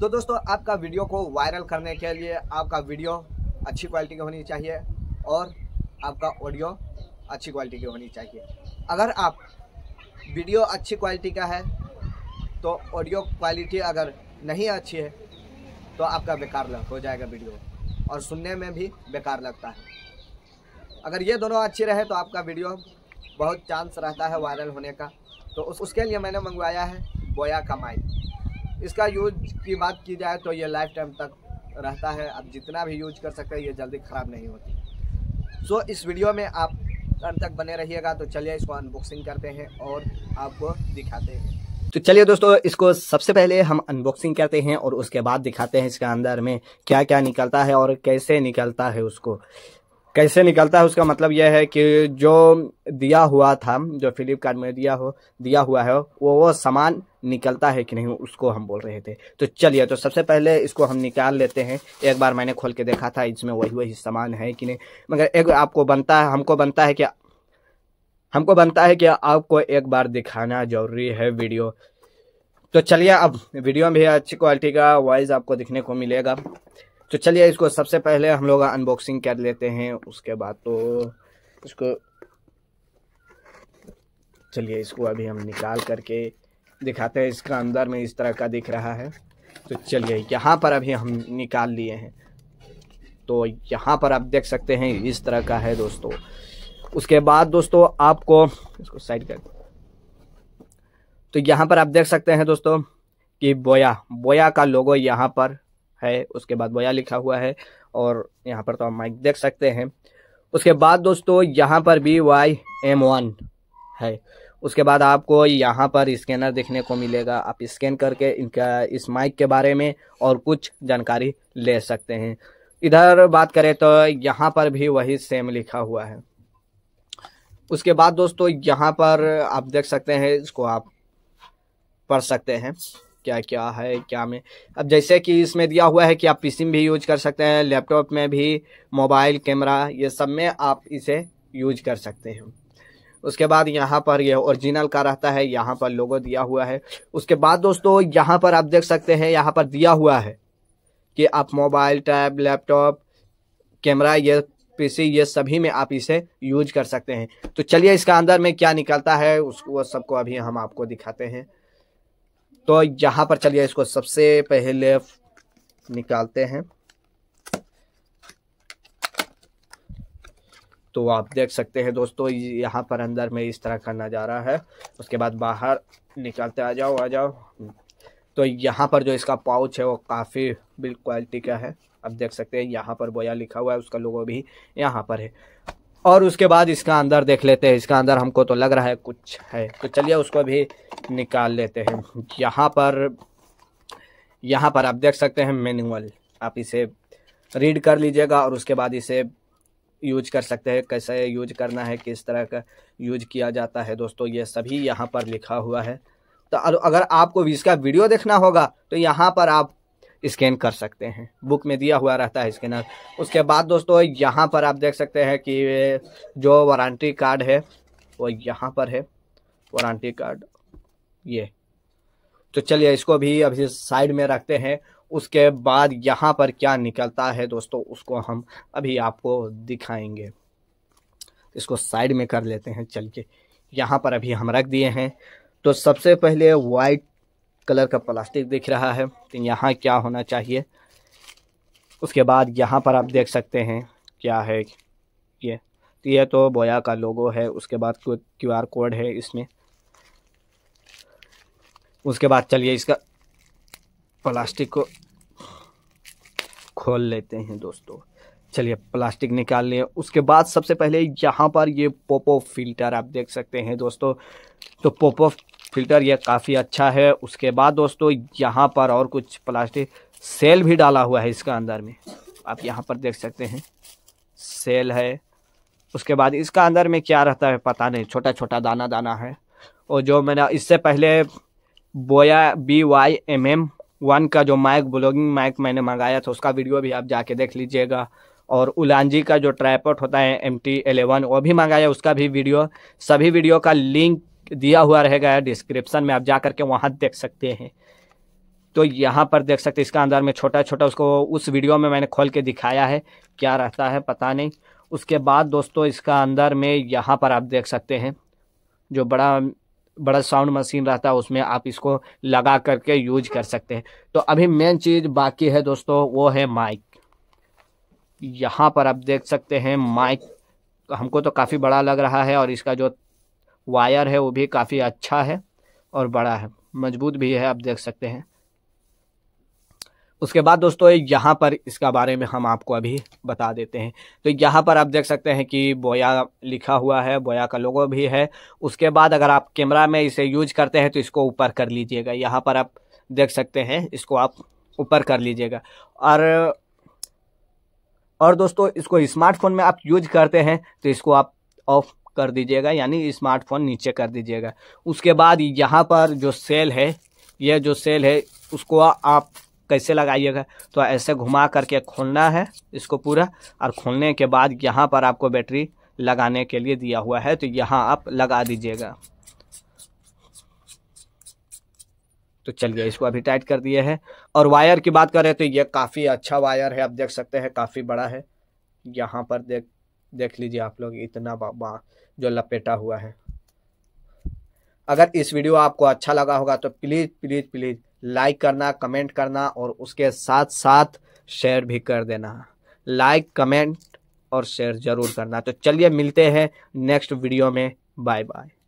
तो दोस्तों आपका वीडियो को वायरल करने के लिए आपका वीडियो अच्छी क्वालिटी की होनी चाहिए और आपका ऑडियो अच्छी क्वालिटी की होनी चाहिए अगर आप वीडियो अच्छी क्वालिटी का है तो ऑडियो क्वालिटी अगर नहीं अच्छी है तो आपका बेकार लग हो जाएगा वीडियो और सुनने में भी बेकार लगता है अगर ये दोनों अच्छी रहे तो आपका वीडियो बहुत चांस रहता है वायरल होने का तो उस उसके लिए मैंने मंगवाया है बोया का माइक इसका यूज की बात की जाए तो ये लाइफ टाइम तक रहता है आप जितना भी यूज कर सकते हैं ये जल्दी ख़राब नहीं होती सो so, इस वीडियो में आप अंत तक बने रहिएगा तो चलिए इसको अनबॉक्सिंग करते हैं और आपको दिखाते हैं तो चलिए दोस्तों इसको सबसे पहले हम अनबॉक्सिंग करते हैं और उसके बाद दिखाते हैं इसके अंदर में क्या क्या निकलता है और कैसे निकलता है उसको कैसे निकलता है उसका मतलब यह है कि जो दिया हुआ था जो फ्लिपकार्ट में दिया हो दिया हुआ है वो वो सामान निकलता है कि नहीं उसको हम बोल रहे थे तो चलिए तो सबसे पहले इसको हम निकाल लेते हैं एक बार मैंने खोल के देखा था इसमें वही वही सामान है कि नहीं मगर एक आपको बनता है हमको बनता है कि हमको बनता है कि आपको एक बार दिखाना जरूरी है वीडियो तो चलिए अब वीडियो में अच्छी क्वालिटी का वॉइस आपको दिखने को मिलेगा तो चलिए इसको सबसे पहले हम लोग अनबॉक्सिंग कर लेते हैं उसके बाद तो इसको चलिए इसको अभी हम निकाल करके दिखाते हैं इसका अंदर में इस तरह का दिख रहा है तो चलिए यहाँ पर अभी हम निकाल लिए हैं तो यहाँ पर आप देख सकते हैं इस तरह का है दोस्तों उसके बाद दोस्तों आपको इसको साइड कर तो यहाँ पर आप देख सकते हैं दोस्तों कि बोया बोया का लोगो यहाँ पर है उसके बाद बोया लिखा हुआ है और यहाँ पर तो आप माइक देख सकते हैं उसके बाद दोस्तों यहाँ पर भी वाई एम वन है उसके बाद आपको यहाँ पर स्कैनर देखने को मिलेगा आप स्कैन करके इनका इस माइक के बारे में और कुछ जानकारी ले सकते हैं इधर बात करें तो यहाँ पर भी वही सेम लिखा हुआ है उसके बाद दोस्तों यहाँ पर आप देख सकते हैं इसको आप पढ़ सकते हैं क्या क्या है क्या में अब जैसे कि इसमें दिया हुआ है कि आप पीसी में भी यूज कर सकते हैं लैपटॉप में भी मोबाइल कैमरा ये सब में आप इसे यूज कर सकते हैं उसके बाद यहाँ पर ये ओरिजिनल का रहता है यहाँ पर लोगो दिया हुआ है उसके बाद दोस्तों यहाँ पर आप देख सकते हैं यहाँ पर दिया हुआ है कि आप मोबाइल टैब लैपटॉप कैमरा ये पीसी ये सभी में आप इसे यूज कर सकते हैं तो चलिए इसका अंदर में क्या निकलता है उसको सबको अभी हम आपको दिखाते हैं तो यहाँ पर चलिए इसको सबसे पहले निकालते हैं तो आप देख सकते हैं दोस्तों यहाँ पर अंदर में इस तरह का नज़ारा है उसके बाद बाहर निकालते आ जाओ आ जाओ तो यहाँ पर जो इसका पाउच है वो काफ़ी बिल क्वालिटी का है आप देख सकते हैं यहाँ पर बोया लिखा हुआ है उसका लोगो भी यहाँ पर है और उसके बाद इसका अंदर देख लेते हैं इसका अंदर हमको तो लग रहा है कुछ है तो चलिए उसको भी निकाल लेते हैं यहाँ पर यहाँ पर आप देख सकते हैं मैनुअल आप इसे रीड कर लीजिएगा और उसके बाद इसे यूज कर सकते हैं कैसे यूज करना है किस तरह का यूज किया जाता है दोस्तों ये सभी यहाँ पर लिखा हुआ है तो अगर आपको इसका वीडियो देखना होगा तो यहाँ पर आप स्कैन कर सकते हैं बुक में दिया हुआ रहता है स्कैनर उसके बाद दोस्तों यहाँ पर आप देख सकते हैं कि जो वारंटी कार्ड है वो यहाँ पर है वारंटी कार्ड ये तो चलिए इसको भी अभी साइड में रखते हैं उसके बाद यहाँ पर क्या निकलता है दोस्तों उसको हम अभी आपको दिखाएंगे इसको साइड में कर लेते हैं चल के यहाँ पर अभी हम रख दिए हैं तो सबसे पहले वाइट कलर का प्लास्टिक दिख रहा है तो यहाँ क्या होना चाहिए उसके बाद यहाँ पर आप देख सकते हैं क्या है ये तो ये तो बोया का लोगो है उसके बाद क्यू आर कोड है इसमें उसके बाद चलिए इसका प्लास्टिक को खोल लेते हैं दोस्तों चलिए प्लास्टिक निकाल लिए उसके बाद सबसे पहले यहाँ पर ये पोपो फिल्टर आप देख सकते हैं दोस्तों तो पोपो फिल्टर ये काफ़ी अच्छा है उसके बाद दोस्तों यहाँ पर और कुछ प्लास्टिक सेल भी डाला हुआ है इसका अंदर में आप यहाँ पर देख सकते हैं सेल है उसके बाद इसका अंदर में क्या रहता है पता नहीं छोटा छोटा दाना दाना है और जो मैंने इससे पहले Boya B Y M M one का जो माइक ब्लॉगिंग माइक मैंने मंगाया था उसका वीडियो भी आप जाके देख लीजिएगा और उलांजी का जो ट्राईपोर्ट होता है एम टी एलेवन वो भी मंगाया उसका भी वीडियो सभी वीडियो का लिंक दिया हुआ रहेगा डिस्क्रिप्शन में आप जा करके वहाँ देख सकते हैं तो यहाँ पर देख सकते इसका अंदर में छोटा छोटा उसको उस वीडियो में मैंने खोल के दिखाया है क्या रहता है पता नहीं उसके बाद दोस्तों इसका अंदर में यहाँ पर आप देख सकते हैं जो बड़ा बड़ा साउंड मशीन रहता है उसमें आप इसको लगा करके यूज कर सकते हैं तो अभी मेन चीज़ बाकी है दोस्तों वो है माइक यहाँ पर आप देख सकते हैं माइक हमको तो काफ़ी बड़ा लग रहा है और इसका जो वायर है वो भी काफ़ी अच्छा है और बड़ा है मजबूत भी है आप देख सकते हैं उसके बाद दोस्तों यहाँ पर इसका बारे में हम आपको अभी बता देते हैं तो यहाँ पर आप देख सकते हैं कि बोया लिखा हुआ है बोया का लोगो भी है उसके बाद अगर आप कैमरा में इसे यूज करते हैं तो इसको ऊपर कर लीजिएगा यहाँ पर आप देख सकते हैं इसको आप ऊपर कर लीजिएगा और और दोस्तों इसको स्मार्टफोन में आप यूज करते हैं तो इसको आप ऑफ कर दीजिएगा यानी स्मार्टफोन नीचे कर दीजिएगा उसके बाद यहाँ पर जो सेल है यह जो सेल है उसको आप कैसे लगाइएगा तो ऐसे घुमा करके खोलना है इसको पूरा और खोलने के बाद यहाँ पर आपको बैटरी लगाने के लिए दिया हुआ है तो यहाँ आप लगा दीजिएगा तो चल गया इसको अभी टाइट कर दिए हैं और वायर की बात करें तो ये काफ़ी अच्छा वायर है आप देख सकते हैं काफ़ी बड़ा है यहाँ पर देख देख लीजिए आप लोग इतना बा, जो लपेटा हुआ है अगर इस वीडियो आपको अच्छा लगा होगा तो प्लीज़ प्लीज़ प्लीज़ लाइक करना कमेंट करना और उसके साथ साथ शेयर भी कर देना लाइक कमेंट और शेयर ज़रूर करना तो चलिए मिलते हैं नेक्स्ट वीडियो में बाय बाय